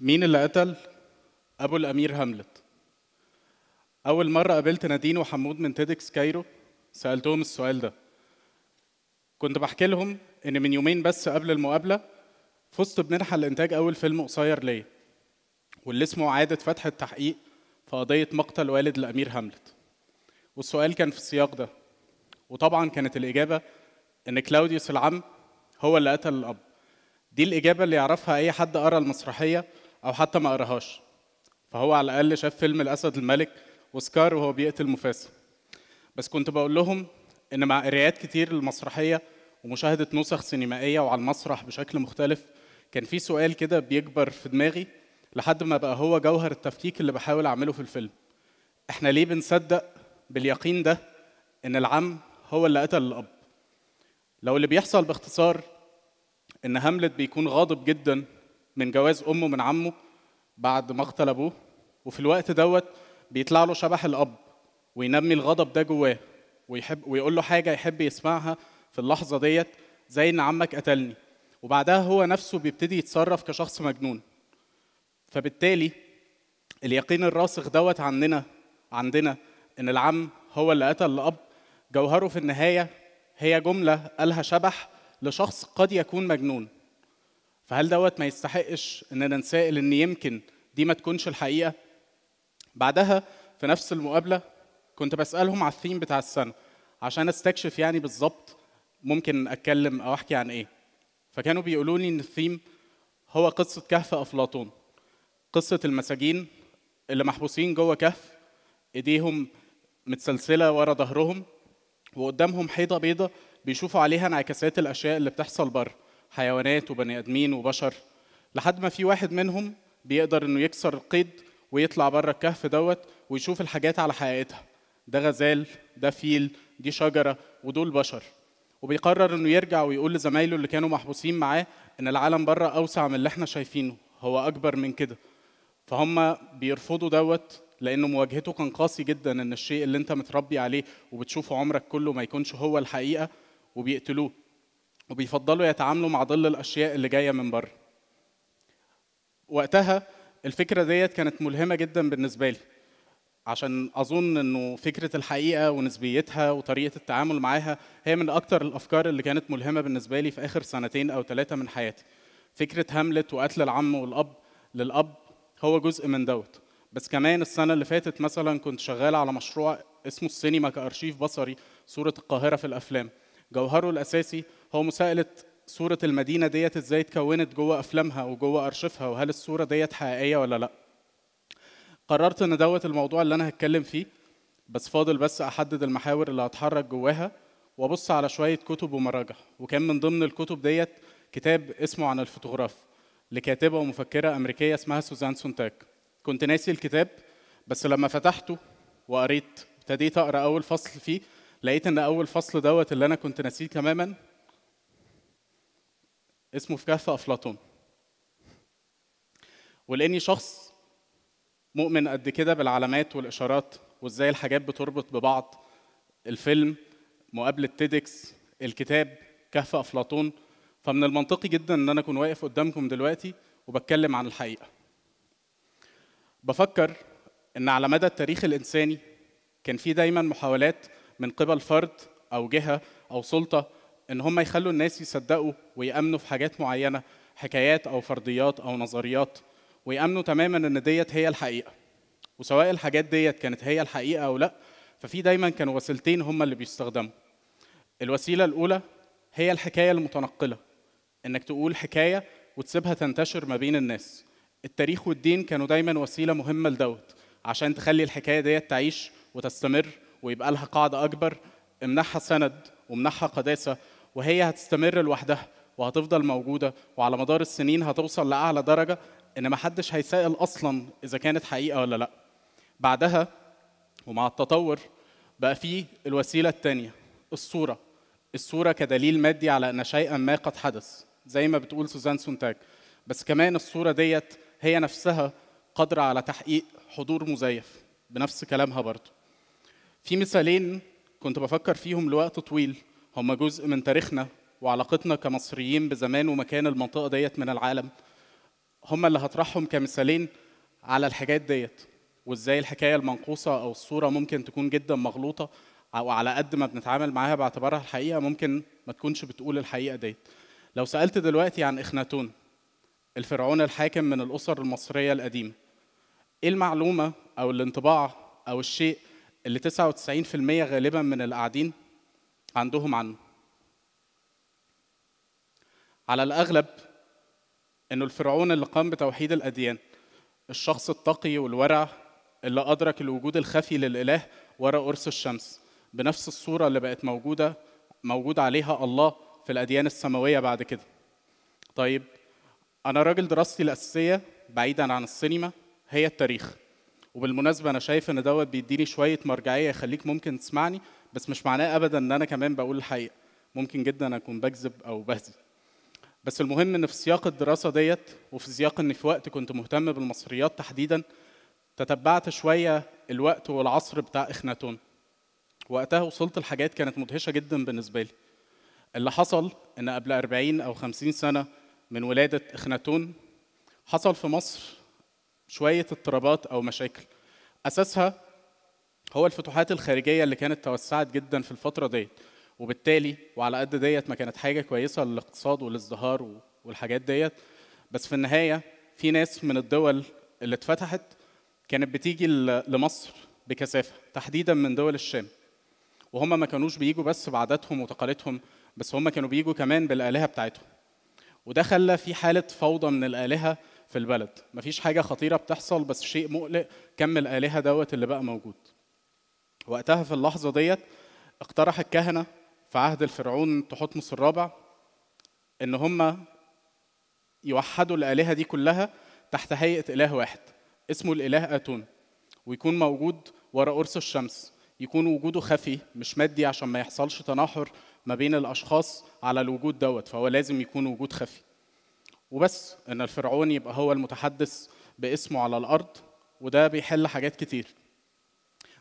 مين اللي قتل؟ أبو الأمير هاملت أول مرة قابلت نادين وحمود من تيدكس كايرو سألتهم السؤال ده كنت بحكي لهم إن من يومين بس قبل المقابلة فزت بمنحة لإنتاج أول فيلم قصير ليا واللي اسمه إعادة فتح التحقيق في قضية مقتل والد الأمير هاملت والسؤال كان في السياق ده وطبعا كانت الإجابة إن كلاوديوس العم هو اللي قتل الأب دي الإجابة اللي يعرفها أي حد قرأ المسرحية او حتى ما قراهاش فهو على الاقل شاف فيلم الاسد الملك وسكار وهو بيقتل مفاسد بس كنت بقول لهم ان مع قرايات كتير للمسرحيه ومشاهده نسخ سينمائيه وعلى المسرح بشكل مختلف كان في سؤال كده بيكبر في دماغي لحد ما بقى هو جوهر التفكيك اللي بحاول اعمله في الفيلم احنا ليه بنصدق باليقين ده ان العم هو اللي قتل الاب لو اللي بيحصل باختصار ان هاملت بيكون غاضب جدا من جواز امه من عمه بعد مقتل ابوه وفي الوقت دوت بيطلع له شبح الاب وينمي الغضب ده جواه ويحب ويقول له حاجه يحب يسمعها في اللحظه ديت زي ان عمك قتلني وبعدها هو نفسه بيبتدي يتصرف كشخص مجنون فبالتالي اليقين الراسخ دوت عندنا عندنا ان العم هو اللي قتل الاب جوهره في النهايه هي جمله قالها شبح لشخص قد يكون مجنون فهل دوت ما يستحقش اننا نسائل ان يمكن دي ما تكونش الحقيقه بعدها في نفس المقابله كنت بسالهم على الثيم بتاع السنه عشان استكشف يعني بالظبط ممكن اتكلم او احكي عن ايه فكانوا بيقولوا لي ان الثيم هو قصه كهف افلاطون قصه المساجين اللي محبوسين جوه كهف ايديهم متسلسله ورا ظهرهم وقدامهم حيطه بيضه بيشوفوا عليها انعكاسات الاشياء اللي بتحصل بره حيوانات وبني ادمين وبشر لحد ما في واحد منهم بيقدر انه يكسر القيد ويطلع بره الكهف دوت ويشوف الحاجات على حقيقتها ده غزال ده فيل دي شجره ودول بشر وبيقرر انه يرجع ويقول لزمايله اللي كانوا محبوسين معاه ان العالم بره اوسع من اللي احنا شايفينه هو اكبر من كده فهم بيرفضوا دوت لانه مواجهته كان قاسي جدا ان الشيء اللي انت متربي عليه وبتشوفه عمرك كله ما يكونش هو الحقيقه وبيقتلوه وبيفضلوا يتعاملوا مع ظل الاشياء اللي جايه من بره وقتها الفكره ديت كانت ملهمه جدا بالنسبه لي عشان اظن انه فكره الحقيقه ونسبيتها وطريقه التعامل معاها هي من اكتر الافكار اللي كانت ملهمه بالنسبه لي في اخر سنتين او ثلاثه من حياتي فكره هاملت وقتل العم والاب للاب هو جزء من دوت بس كمان السنه اللي فاتت مثلا كنت شغال على مشروع اسمه السينما كارشيف بصري صوره القاهره في الافلام جوهره الاساسي هو مساءلة صورة المدينة ديت ازاي اتكونت جوه أفلامها وجوه أرشيفها وهل الصورة ديت حقيقية ولا لأ قررت إن دوت الموضوع اللي أنا هتكلم فيه بس فاضل بس أحدد المحاور اللي هتحرك جواها وأبص على شوية كتب ومراجع وكان من ضمن الكتب ديت كتاب اسمه عن الفوتوغراف لكاتبة ومفكرة أمريكية اسمها سوزان سونتاك كنت ناسي الكتاب بس لما فتحته وقريت ابتديت أقرأ أول فصل فيه لقيت إن أول فصل دوت اللي أنا كنت ناسيه تماما اسمه في كهف أفلاطون ولأني شخص مؤمن قد كده بالعلامات والإشارات وإزاي الحاجات بتربط ببعض الفيلم مقابلة تيدكس الكتاب كهف أفلاطون فمن المنطقي جدا إن أنا أكون واقف قدامكم دلوقتي وبتكلم عن الحقيقة بفكر إن على مدى التاريخ الإنساني كان في دايما محاولات من قبل فرد أو جهة أو سلطة ان هم يخلوا الناس يصدقوا ويامنوا في حاجات معينه حكايات او فرضيات او نظريات ويامنوا تماما ان ديت هي الحقيقه وسواء الحاجات ديت كانت هي الحقيقه او لا ففي دايما كانوا وسيلتين هم اللي بيستخدموا الوسيله الاولى هي الحكايه المتنقله انك تقول حكايه وتسيبها تنتشر ما بين الناس التاريخ والدين كانوا دايما وسيله مهمه لدوت عشان تخلي الحكايه ديت تعيش وتستمر ويبقى لها قاعده اكبر امنحها سند ومنحها قداسه وهي هتستمر لوحدها وهتفضل موجوده وعلى مدار السنين هتوصل لاعلى درجه ان ما حدش هيسائل اصلا اذا كانت حقيقه ولا لا بعدها ومع التطور بقى فيه الوسيله الثانيه الصوره الصوره كدليل مادي على ان شيئا ما قد حدث زي ما بتقول سوزان سونتاج بس كمان الصوره ديت هي نفسها قادره على تحقيق حضور مزيف بنفس كلامها برضه في مثالين كنت بفكر فيهم لوقت طويل هم جزء من تاريخنا وعلاقتنا كمصريين بزمان ومكان المنطقة ديت من العالم هم اللي هطرحهم كمثالين على الحاجات ديت وازاي الحكاية المنقوصة أو الصورة ممكن تكون جدا مغلوطة أو على قد ما بنتعامل معاها باعتبارها الحقيقة ممكن ما تكونش بتقول الحقيقة ديت لو سألت دلوقتي عن إخناتون الفرعون الحاكم من الأسر المصرية القديمة إيه المعلومة أو الانطباع أو الشيء اللي 99% غالبا من القاعدين عندهم عنه على الأغلب إنه الفرعون اللي قام بتوحيد الأديان الشخص التقي والورع اللي أدرك الوجود الخفي للإله وراء قرص الشمس بنفس الصورة اللي بقت موجودة موجود عليها الله في الأديان السماوية بعد كده طيب أنا راجل دراستي الأساسية بعيدا عن السينما هي التاريخ وبالمناسبه انا شايف ان دوت بيديني شويه مرجعيه يخليك ممكن تسمعني بس مش معناه ابدا ان انا كمان بقول الحقيقه ممكن جدا اكون بكذب او بهزي بس المهم ان في سياق الدراسه ديت وفي سياق اني في وقت كنت مهتم بالمصريات تحديدا تتبعت شويه الوقت والعصر بتاع اخناتون وقتها وصلت لحاجات كانت مدهشه جدا بالنسبه لي اللي حصل ان قبل 40 او 50 سنه من ولاده اخناتون حصل في مصر شويه اضطرابات او مشاكل اساسها هو الفتوحات الخارجيه اللي كانت توسعت جدا في الفتره ديت وبالتالي وعلى قد ديت ما كانت حاجه كويسه للاقتصاد والازدهار والحاجات ديت بس في النهايه في ناس من الدول اللي اتفتحت كانت بتيجي لمصر بكثافه تحديدا من دول الشام وهم ما كانوش بيجوا بس بعاداتهم وتقاليدهم بس هم كانوا بيجوا كمان بالالهه بتاعتهم وده خلى في حاله فوضى من الالهه في البلد مفيش حاجه خطيره بتحصل بس شيء مقلق كم الالهه دوت اللي بقى موجود وقتها في اللحظه ديت اقترح الكهنه في عهد الفرعون تحتمس الرابع ان هم يوحدوا الالهه دي كلها تحت هيئه اله واحد اسمه الاله اتون ويكون موجود ورا قرص الشمس يكون وجوده خفي مش مادي عشان ما يحصلش تناحر ما بين الاشخاص على الوجود دوت فهو لازم يكون وجود خفي وبس ان الفرعون يبقى هو المتحدث باسمه على الارض وده بيحل حاجات كتير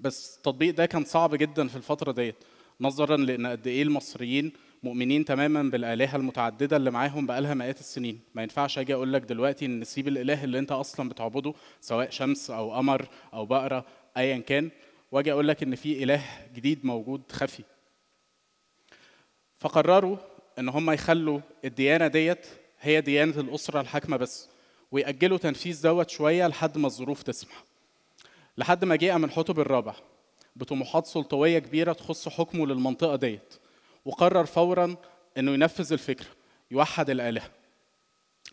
بس التطبيق ده كان صعب جدا في الفتره ديت نظرا لان قد ايه المصريين مؤمنين تماما بالالهه المتعدده اللي معاهم بقالها مئات السنين ما ينفعش اجي اقول لك دلوقتي ان سيب الاله اللي انت اصلا بتعبده سواء شمس او قمر او بقره ايا كان واجي اقول لك ان في اله جديد موجود خفي فقرروا ان هم يخلوا الديانه ديت هي ديانه الاسره الحاكمه بس ويأجلوا تنفيذ دوت شويه لحد ما الظروف تسمح لحد ما جه حطب الرابع بطموحات سلطويه كبيره تخص حكمه للمنطقه ديت وقرر فورا انه ينفذ الفكره يوحد الالهه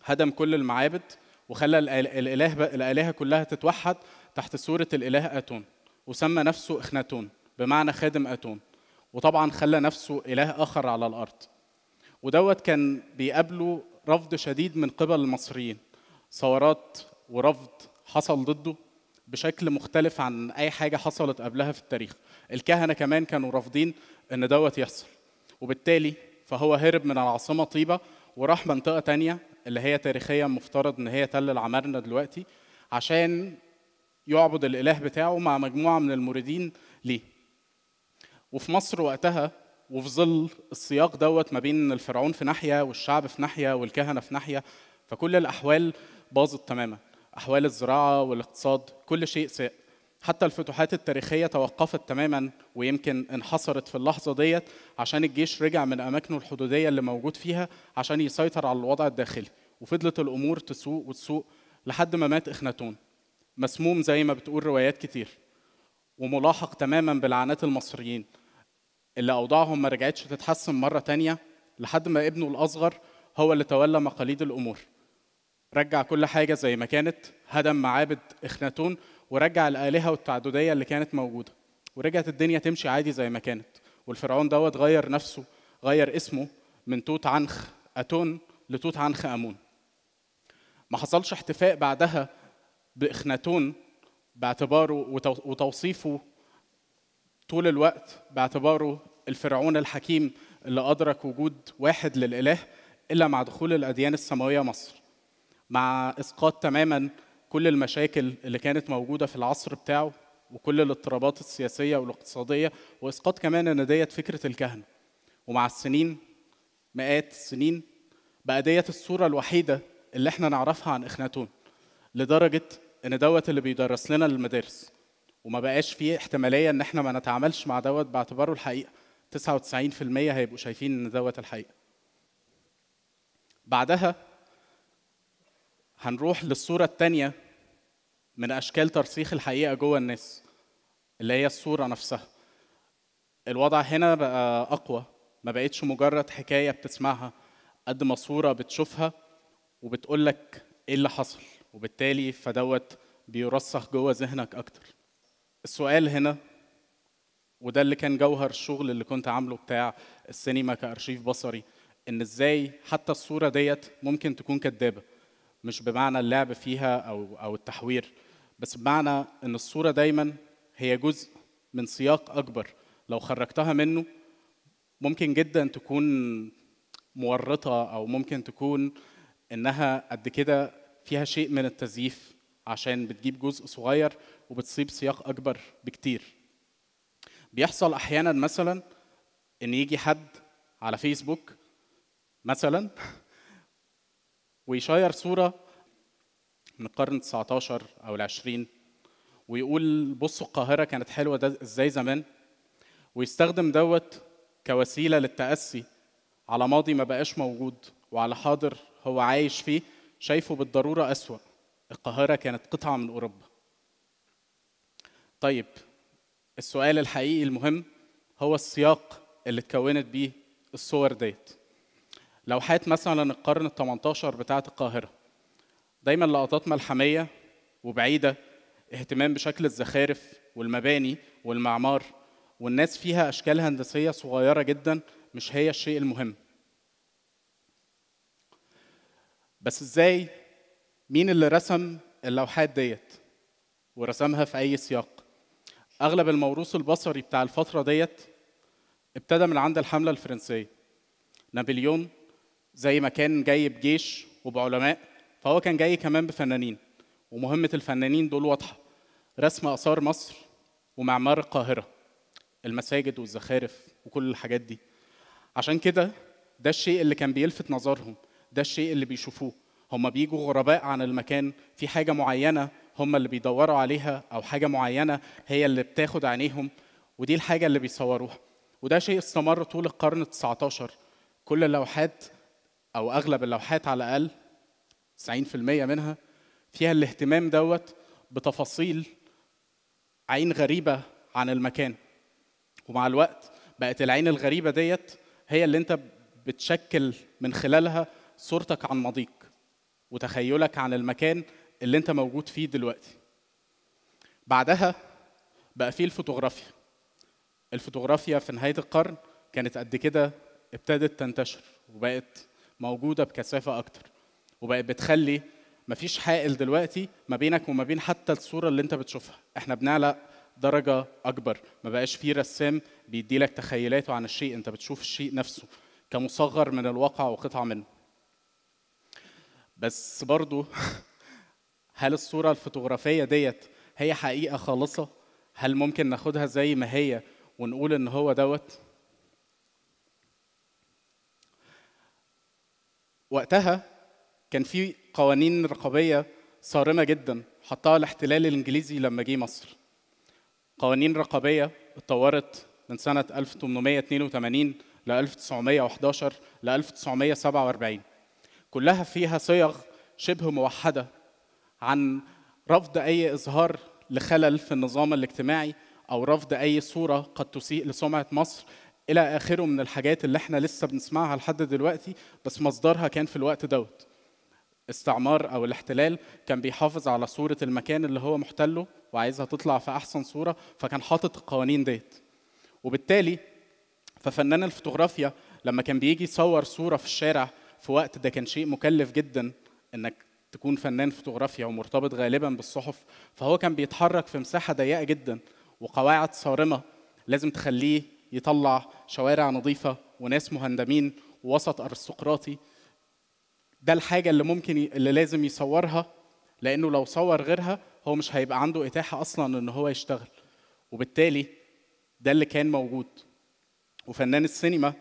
هدم كل المعابد وخلى الاله الالهه كلها تتوحد تحت سورة الاله اتون وسمى نفسه اخناتون بمعنى خادم اتون وطبعا خلى نفسه اله اخر على الارض ودوت كان بيقابله رفض شديد من قبل المصريين ثورات ورفض حصل ضده بشكل مختلف عن اي حاجه حصلت قبلها في التاريخ الكهنه كمان كانوا رافضين ان دوت يحصل وبالتالي فهو هرب من العاصمه طيبه وراح منطقه تانية اللي هي تاريخيا مفترض ان هي تل العمارنه دلوقتي عشان يعبد الاله بتاعه مع مجموعه من المريدين ليه وفي مصر وقتها وفي ظل السياق دوت ما بين الفرعون في ناحيه والشعب في ناحيه والكهنه في ناحيه فكل الاحوال باظت تماما احوال الزراعه والاقتصاد كل شيء ساء حتى الفتوحات التاريخيه توقفت تماما ويمكن انحصرت في اللحظه ديت عشان الجيش رجع من اماكنه الحدوديه اللي موجود فيها عشان يسيطر على الوضع الداخلي وفضلت الامور تسوق وتسوق لحد ما مات اخناتون مسموم زي ما بتقول روايات كتير وملاحق تماما بلعنات المصريين اللي أوضاعهم ما رجعتش تتحسن مرة تانية لحد ما ابنه الأصغر هو اللي تولى مقاليد الأمور رجع كل حاجة زي ما كانت هدم معابد إخناتون ورجع الآلهة والتعددية اللي كانت موجودة ورجعت الدنيا تمشي عادي زي ما كانت والفرعون دوت غير نفسه غير اسمه من توت عنخ أتون لتوت عنخ أمون ما حصلش احتفاء بعدها بإخناتون باعتباره وتوصيفه طول الوقت باعتباره الفرعون الحكيم اللي أدرك وجود واحد للإله إلا مع دخول الأديان السماوية مصر مع إسقاط تماما كل المشاكل اللي كانت موجودة في العصر بتاعه وكل الاضطرابات السياسية والاقتصادية وإسقاط كمان أن ديت فكرة الكهنة ومع السنين مئات السنين بقى ديت الصورة الوحيدة اللي احنا نعرفها عن إخناتون لدرجة إن دوت اللي بيدرس لنا المدارس وما بقاش فيه احتماليه ان احنا ما نتعاملش مع دوت باعتباره الحقيقه 99% هيبقوا شايفين ان دوت الحقيقه بعدها هنروح للصوره الثانيه من اشكال ترسيخ الحقيقه جوه الناس اللي هي الصوره نفسها الوضع هنا بقى اقوى ما بقتش مجرد حكايه بتسمعها قد ما صوره بتشوفها وبتقول لك ايه اللي حصل وبالتالي فدوت بيرسخ جوه ذهنك اكتر السؤال هنا وده اللي كان جوهر الشغل اللي كنت عامله بتاع السينما كارشيف بصري ان ازاي حتى الصوره ديت ممكن تكون كدابه مش بمعنى اللعب فيها او او التحوير بس بمعنى ان الصوره دايما هي جزء من سياق اكبر لو خرجتها منه ممكن جدا تكون مورطه او ممكن تكون انها قد كده فيها شيء من التزييف عشان بتجيب جزء صغير وبتصيب سياق اكبر بكتير بيحصل احيانا مثلا ان يجي حد على فيسبوك مثلا ويشير صوره من القرن 19 او العشرين ويقول بصوا القاهره كانت حلوه ده ازاي زمان ويستخدم دوت كوسيله للتاسي على ماضي ما بقاش موجود وعلى حاضر هو عايش فيه شايفه بالضروره اسوا القاهره كانت قطعه من اوروبا طيب السؤال الحقيقي المهم هو السياق اللي اتكونت بيه الصور ديت لوحات مثلا القرن ال 18 بتاعه القاهره دايما لقطات ملحميه وبعيده اهتمام بشكل الزخارف والمباني والمعمار والناس فيها اشكال هندسيه صغيره جدا مش هي الشيء المهم بس ازاي مين اللي رسم اللوحات ديت ورسمها في اي سياق اغلب الموروث البصري بتاع الفتره ديت ابتدى من عند الحمله الفرنسيه نابليون زي ما كان جاي بجيش وبعلماء فهو كان جاي كمان بفنانين ومهمه الفنانين دول واضحه رسم اثار مصر ومعمار القاهره المساجد والزخارف وكل الحاجات دي عشان كده ده الشيء اللي كان بيلفت نظرهم ده الشيء اللي بيشوفوه هم بيجوا غرباء عن المكان في حاجه معينه هم اللي بيدوروا عليها او حاجه معينه هي اللي بتاخد عينيهم ودي الحاجه اللي بيصوروها وده شيء استمر طول القرن ال 19 كل اللوحات او اغلب اللوحات على الاقل 90% منها فيها الاهتمام دوت بتفاصيل عين غريبه عن المكان ومع الوقت بقت العين الغريبه ديت هي اللي انت بتشكل من خلالها صورتك عن ماضيك وتخيلك عن المكان اللي انت موجود فيه دلوقتي بعدها بقى فيه الفوتوغرافيا الفوتوغرافيا في نهايه القرن كانت قد كده ابتدت تنتشر وبقت موجوده بكثافه اكتر وبقت بتخلي مفيش حائل دلوقتي ما بينك وما بين حتى الصوره اللي انت بتشوفها احنا بنعلق درجه اكبر ما بقاش فيه رسام بيدي لك تخيلاته عن الشيء انت بتشوف الشيء نفسه كمصغر من الواقع وقطعه منه بس برضو هل الصورة الفوتوغرافية ديت هي حقيقة خالصة؟ هل ممكن ناخدها زي ما هي ونقول إن هو دوت؟ وقتها كان في قوانين رقابية صارمة جدا حطها الاحتلال الإنجليزي لما جه مصر. قوانين رقابية اتطورت من سنة 1882 ل 1911 ل 1947 كلها فيها صيغ شبه موحدة عن رفض اي اظهار لخلل في النظام الاجتماعي او رفض اي صوره قد تسيء لسمعه مصر الى اخره من الحاجات اللي احنا لسه بنسمعها لحد دلوقتي بس مصدرها كان في الوقت دوت استعمار او الاحتلال كان بيحافظ على صوره المكان اللي هو محتله وعايزها تطلع في احسن صوره فكان حاطط القوانين ديت وبالتالي ففنان الفوتوغرافيا لما كان بيجي يصور صوره في الشارع في وقت ده كان شيء مكلف جدا انك تكون فنان فوتوغرافيا ومرتبط غالبا بالصحف فهو كان بيتحرك في مساحه ضيقه جدا وقواعد صارمه لازم تخليه يطلع شوارع نظيفه وناس مهندمين ووسط ارستقراطي ده الحاجه اللي ممكن ي... اللي لازم يصورها لانه لو صور غيرها هو مش هيبقى عنده اتاحه اصلا ان هو يشتغل وبالتالي ده اللي كان موجود وفنان السينما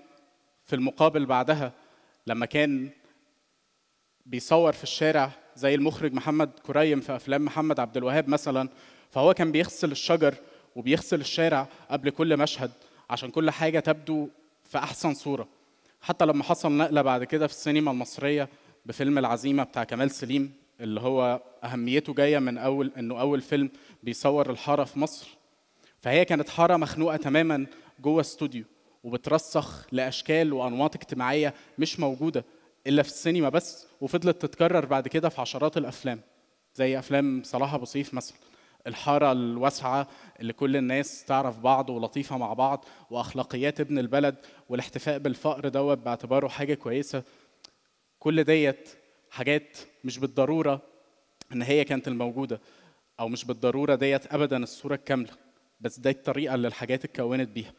في المقابل بعدها لما كان بيصور في الشارع زي المخرج محمد كريم في افلام محمد عبد الوهاب مثلا فهو كان بيغسل الشجر وبيغسل الشارع قبل كل مشهد عشان كل حاجه تبدو في احسن صوره حتى لما حصل نقله بعد كده في السينما المصريه بفيلم العزيمه بتاع كمال سليم اللي هو اهميته جايه من اول انه اول فيلم بيصور الحاره في مصر فهي كانت حاره مخنوقه تماما جوه استوديو وبترسخ لاشكال وانماط اجتماعيه مش موجوده الا في السينما بس وفضلت تتكرر بعد كده في عشرات الافلام زي افلام صلاح ابو سيف مثلا الحارة الواسعة اللي كل الناس تعرف بعض ولطيفة مع بعض وأخلاقيات ابن البلد والاحتفاء بالفقر دوت باعتباره حاجة كويسة كل ديت حاجات مش بالضرورة إن هي كانت الموجودة أو مش بالضرورة ديت أبدا الصورة الكاملة بس دي الطريقة اللي الحاجات اتكونت بيها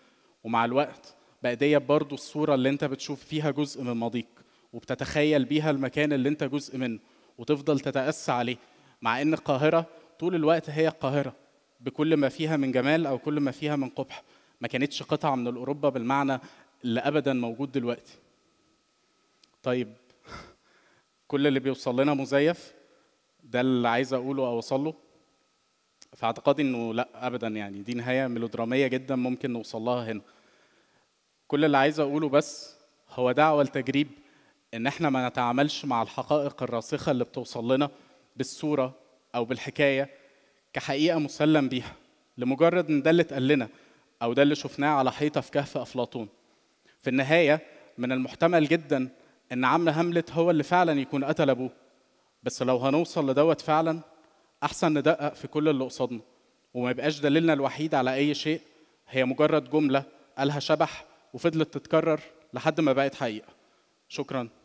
ومع الوقت بقى ديت برضه الصورة اللي أنت بتشوف فيها جزء من ماضيك وبتتخيل بيها المكان اللي انت جزء منه وتفضل تتأسى عليه مع ان القاهرة طول الوقت هي القاهرة بكل ما فيها من جمال او كل ما فيها من قبح ما كانتش قطعة من الأوروبا بالمعنى اللي أبدا موجود دلوقتي طيب كل اللي بيوصل لنا مزيف ده اللي عايز أقوله أو أوصله في انه لا ابدا يعني دي نهايه ميلودراميه جدا ممكن نوصل لها هنا كل اللي عايز اقوله بس هو دعوه لتجريب ان احنا ما نتعاملش مع الحقائق الراسخه اللي بتوصل لنا بالصوره او بالحكايه كحقيقه مسلم بيها لمجرد ان ده اللي اتقال لنا او ده اللي شفناه على حيطه في كهف افلاطون في النهايه من المحتمل جدا ان عم هاملت هو اللي فعلا يكون قتل ابوه بس لو هنوصل لدوت فعلا احسن ندقق في كل اللي قصادنا وما يبقاش دليلنا الوحيد على اي شيء هي مجرد جمله قالها شبح وفضلت تتكرر لحد ما بقت حقيقه شكرا